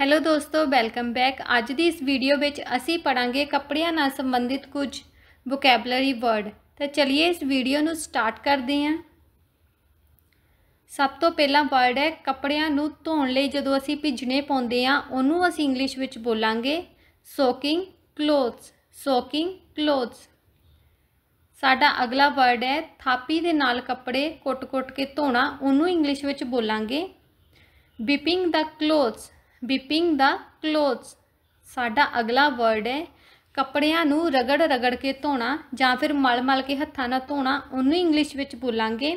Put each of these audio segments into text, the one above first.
Hello ਦੋਸਤੋ welcome back ਅੱਜ ਦੀ ਇਸ ਵੀਡੀਓ ਵਿੱਚ ਅਸੀਂ ਪੜਾਂਗੇ ਕੱਪੜਿਆਂ ਨਾਲ ਸੰਬੰਧਿਤ ਕੁਝ ਵੋਕੈਬਲਰੀ ਵਰਡ ਤਾਂ ਚਲਿਏ ਇਸ ਵੀਡੀਓ ਨੂੰ ਸਟਾਰਟ ਕਰਦੇ ਹਾਂ ਸਭ ਤੋਂ ਪਹਿਲਾ ਵਰਡ ਹੈ ਕੱਪੜਿਆਂ ਨੂੰ ਧੋਣ ਲਈ ਜਦੋਂ ਅਸੀਂ ਭਿੱਜਣੇ ਪਾਉਂਦੇ ਹਾਂ ਉਹਨੂੰ ਅਸੀਂ ਇੰਗਲਿਸ਼ ਵਿੱਚ ਬੋਲਾਂਗੇ ਸੋਕਿੰਗ ਕਲੋਥਸ ਸੋਕਿੰਗ ਕਲੋਥਸ ਸਾਡਾ ਅਗਲਾ ਵਰਡ ਹੈ ਥਾਪੀ ਦੇ ਨਾਲ ਕੱਪੜੇ ਕੁੱਟ-ਕੁੱਟ ਕੇ ਧੋਣਾ ਉਹਨੂੰ ਇੰਗਲਿਸ਼ ਵਿੱਚ ਬੋਲਾਂਗੇ wiping the clothes wiping the clothes ਸਾਡਾ ਅਗਲਾ ਵਰਡ ਹੈ ਕੱਪੜਿਆਂ ਨੂੰ ਰਗੜ ਰਗੜ ਕੇ ਧੋਣਾ ਜਾਂ ਫਿਰ ਮਲ-ਮਲ ਕੇ ਹੱਥਾਂ ਨਾਲ ਧੋਣਾ ਉਹਨੂੰ ਇੰਗਲਿਸ਼ ਵਿੱਚ ਬੋਲਾਂਗੇ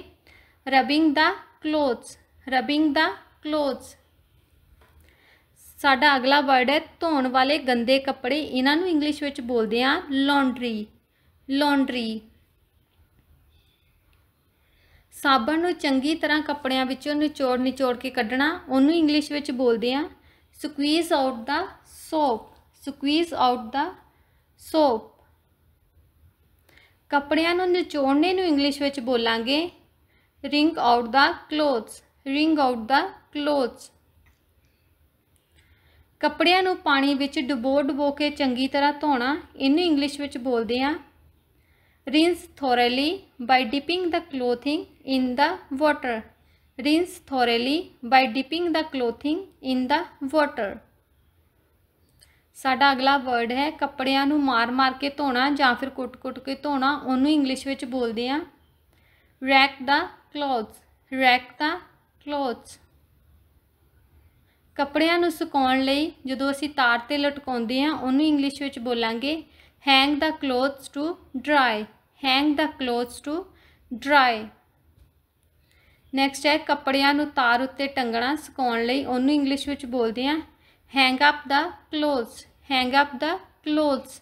ਰਬਿੰਗ ਦਾ ਕਲੋਥਸ ਰਬਿੰਗ ਦਾ ਕਲੋਥਸ ਸਾਡਾ ਅਗਲਾ ਵਰਡ ਹੈ ਧੋਣ ਵਾਲੇ ਗੰਦੇ ਕੱਪੜੇ ਇਹਨਾਂ ਨੂੰ ਇੰਗਲਿਸ਼ ਵਿੱਚ ਬੋਲਦੇ ਆ ਲੌਂਡਰੀ ਲੌਂਡਰੀ ਸਾਬਣ ਨੂੰ ਚੰਗੀ ਤਰ੍ਹਾਂ ਕੱਪੜਿਆਂ ਵਿੱਚੋਂ ਨਿਚੋੜ ਨਿਚੋੜ ਕੇ ਕੱਢਣਾ ਉਹਨੂੰ ਇੰਗਲਿਸ਼ ਵਿੱਚ ਬੋਲਦੇ ਆ squeeze out the soap squeeze out the soap ਕੱਪੜਿਆਂ ਨੂੰ ਨਿਚੋੜਨੇ ਨੂੰ ਇੰਗਲਿਸ਼ ਵਿੱਚ ਬੋਲਾਂਗੇ wring out the clothes wring out the clothes ਕੱਪੜਿਆਂ ਨੂੰ ਪਾਣੀ ਵਿੱਚ ਡਬੋ ਡਬੋ ਕੇ ਚੰਗੀ ਤਰ੍ਹਾਂ ਧੋਣਾ ਇਹਨੂੰ ਇੰਗਲਿਸ਼ ਵਿੱਚ ਬੋਲਦੇ ਆ rinse thoroughly by dipping the clothing in the water Rinse thoroughly by dipping the clothing in the water. ਸਾਡਾ ਅਗਲਾ ਵਰਡ ਹੈ ਕੱਪੜਿਆਂ ਨੂੰ ਮਾਰ-ਮਾਰ ਕੇ ਧੋਣਾ ਜਾਂ ਫਿਰ ਕੁੱਟ-ਕੁੱਟ ਕੇ ਧੋਣਾ ਉਹਨੂੰ ਇੰਗਲਿਸ਼ ਵਿੱਚ ਬੋਲਦੇ ਆ rack the clothes rack the clothes ਕੱਪੜਿਆਂ ਨੂੰ ਸੁਕਾਉਣ ਲਈ ਜਦੋਂ ਅਸੀਂ ਤਾਰ ਤੇ ਲਟਕਾਉਂਦੇ ਆ ਉਹਨੂੰ ਇੰਗਲਿਸ਼ ਵਿੱਚ ਬੋਲਾਂਗੇ hang the clothes to dry hang the clothes to dry next ਹੈ ਕੱਪੜਿਆਂ ਨੂੰ ਤਾਰ ਉੱਤੇ ਟੰਗਣਾ ਸੁਕਾਉਣ ਲਈ ਉਹਨੂੰ ਇੰਗਲਿਸ਼ ਵਿੱਚ ਬੋਲਦੇ ਆ hang up the clothes hang up the clothes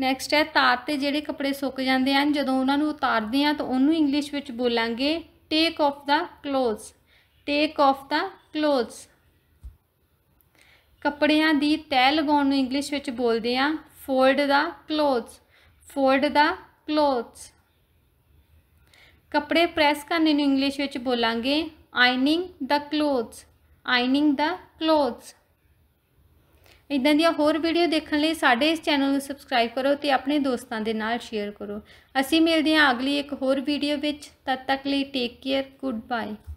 next ਹੈ ਤਾਰ ਤੇ ਜਿਹੜੇ ਕੱਪੜੇ ਸੁੱਕ ਜਾਂਦੇ ਹਨ ਜਦੋਂ ਉਹਨਾਂ ਨੂੰ ਉਤਾਰਦੇ ਆ ਤਾਂ ਉਹਨੂੰ ਇੰਗਲਿਸ਼ ਵਿੱਚ ਬੋਲਾਂਗੇ take off the clothes take off the clothes ਕੱਪੜਿਆਂ ਦੀ ਤਹਿ ਲਗਾਉਣ ਨੂੰ ਇੰਗਲਿਸ਼ ਵਿੱਚ ਬੋਲਦੇ ਆ fold the clothes fold the clothes ਕੱਪੜੇ ਪ੍ਰੈਸ ਕਰਨ ਨੂੰ ਇੰਗਲਿਸ਼ ਵਿੱਚ ਬੋਲਾਂਗੇ ਆਇਨਿੰਗ ਦਾ ਕਲੋਥਸ ਆਇਨਿੰਗ ਦਾ ਕਲੋਥਸ ਇਦਾਂ ਦੀਆਂ ਹੋਰ ਵੀਡੀਓ ਦੇਖਣ ਲਈ ਸਾਡੇ ਇਸ ਚੈਨਲ ਨੂੰ ਸਬਸਕ੍ਰਾਈਬ ਕਰੋ ਤੇ ਆਪਣੇ ਦੋਸਤਾਂ ਦੇ ਨਾਲ ਸ਼ੇਅਰ ਕਰੋ ਅਸੀਂ ਮਿਲਦੇ ਹਾਂ ਅਗਲੀ ਇੱਕ ਹੋਰ ਵੀਡੀਓ ਵਿੱਚ ਤਦ ਤੱਕ ਲਈ ਟੇਕ ਕੇਅਰ ਗੁੱਡ ਬਾਏ